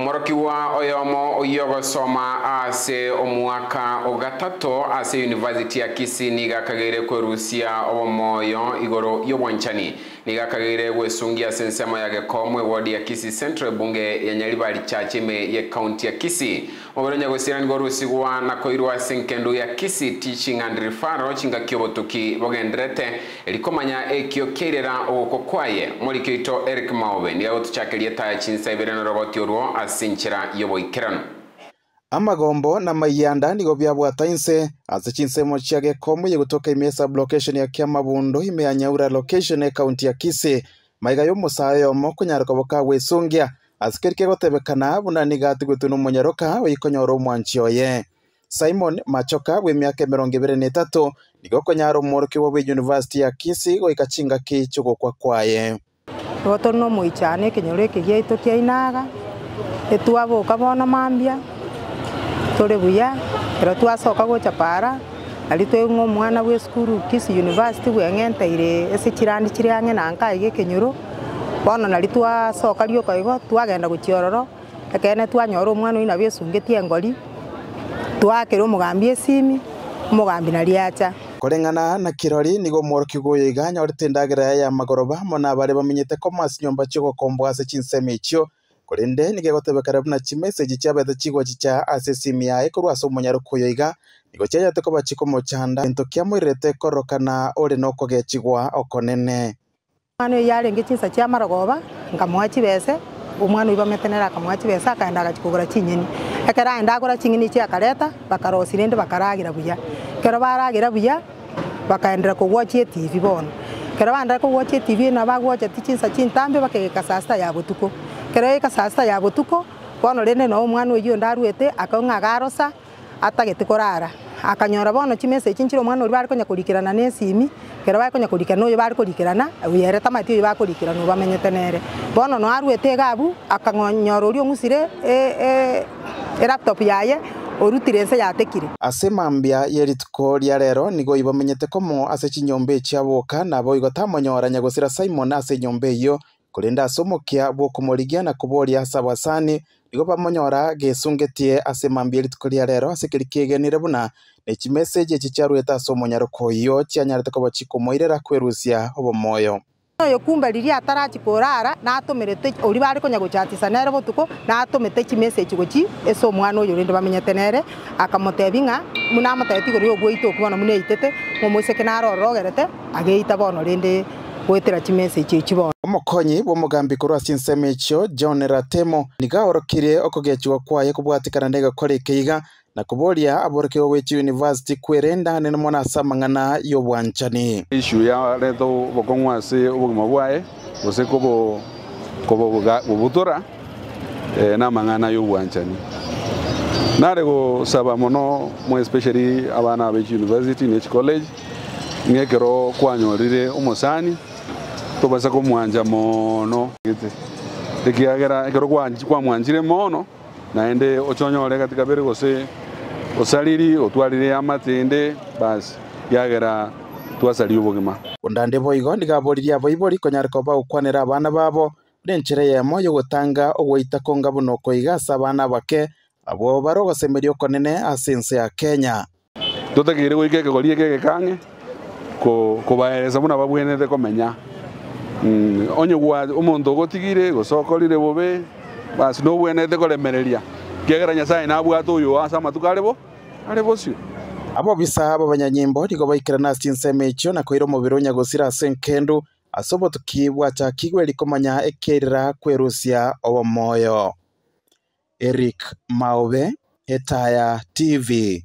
morokiwa wa oyomo oyogosoma ase omwaka ogatato ase university ya kisi nigakageire kwerusia obomoyo igoro yobwanchani nigakageire gwesungia ase ensemo ya gekomwe wodi ya kisi central bunge ya nyaribari church ime ye kaunti ya kisi oberonya gosirani gorusigwa nakoirwa ase nkendu ya kisi teaching and referral chingaki obotuki bogenderete erikomanya ekio kiairera ogoko kwaye morikio ito eric maobe nigagotuchakeria taya chinsa ibere na roboti orwo sinchira yoboikerano amagombo na mayanda nigo byabwata inse ase chinsemo chiage komuye gutoka ime sub location ya kiamabundo ime ya nyaura location ekaunti ya kisi maiga yomusayo yomo konyarukobo kagwisungia asikerike gotebekana buna nigatigwitu numunyaruka oikonyora omwanchi oye simon machoka bwa emiaka emerongo ibere na etatu nigo okonyara omworokiwa bwa eyunivasity ya kisi goika chinga ki chugokwa kwaye igo tori na omoichane ekenyoro eke giaitu kiainaga nitwabuka bono mambia tuli buya ero twasoka gocha para ali tweng'o omwana bwa esukuru kisi university we bweng'enteire ase chirandi chiri ang'e nankai gikenyoro bono nari twasoka rioka igo twagenda gochiororo ekene twanyora omwana oyo nabo esungeti engori twakera omogambi esimi omogambi nari acha kuringana na kirori nigo mworoki goyo iga nyorete endagera ya magoroba mona na bare bamenyete ko masi nyomba chigokombwa ase chinsemo chio kuri ndeni gegotebekera buna chimeseji chiabethe chigwa chicha ase simu yae korwa ase omonyaro koyoiga nigo chianyete koba chikomochanda gento kiamoirete korokana ore nokogechigwa okonene mwana oyo yarenge chinsa chia marogoba nkamoa chibese omwana oyo bametenera akamoa chibese akaenda agachikogora chinyeni ekero aenda agora ching'eni chiakareta bakarosire ndi bakaragira buya kero baragira buya bakaendera chie tv bono kero baendera chie tv na bagwocha tichinsa chintambe bakegeka saa ya botuko kereka sasa ya butuko bono rene no mwana uyu ndaruete akonga garosa atagete korara akanyora bono chi message nchiro mwana uri bariko nyakurikirana ne simi kero bariko nyakurikirana kurikirana uyu bari kurikirana uyere tamati uyu bari kurikirana ubamenyete nere bono no aruete gabu akanyora uri ngusire e e, e laptop yaye orutire nse yatekire ase mambia yeritiko ria rero nigo ibamenyete komo ase chinyombe echiaboka nabo igo tamonyoranya simon ase nyombe iyo kulinda asomokia bukumurigia na kuburia sabasani nigo bamonyora gesungetie ase mambiri rituko ria rero ase keri kegenire buna na ekimeseji eki kyarwete ase omonyaroko oyo chianyarete koba chikomoirera kwerusia obomoyo oyo kumba kumbaririe atarachikora natumirete ori bari konya guchatisa nere botuko natumete kimessage gochi eso mwana oyo rinde bamenyete nere akamotebi ng'a munamotebeti igoro ya ogwaite okubona muna eitete ng'omoiseke narorora ogerete ageita bono rende gwetera chimense ichio chibona omokonyi bwa omogambi korwasia ensemo echio john ratemo niga orokirie okogechiwa kwaye kobwatikana na egekora ekeiga na kuboria aborokewa bwechi university kwerenda nene mona ase amang'ana yobwanchani ishu yareta obokong'u ase obogima bwaye gose kobo kobobutora eh, na amang'ana yobwanchani nare gosaba mono mo especially abana bechi university nechi college ng'ekero kwanyorire omosani tobasa kumwanja mono ekiagera ekero kwamwanjire mono naende ochonyore katika bere gose osariri otwarire amatende basi yagera twasari obogima ondande boigo nigaboririe aboibori konyareka bagokwanera abana babo buna enchera yemo yogotanga ogoita konga bono okoiga ase abana bake abo bare ogosemeria okonene ase ense ya kenya totakeire goika ekegori eke egekang'e kobaeresa buna babwenete komenya Mm, onye gwa umundu gotigire gucokorire bobe bas no bwenete kuremereria kiegera nyasaye nabwate uyu asa matuko aribo aribo cio abo bisa abo banyanyimbo nigo baikirana cinsemo icio na kwira mubiri unyagusira ase nkendu asobotokibwacha kigweri komanya ekerera kwerusia owo moyo eric maube etaya tv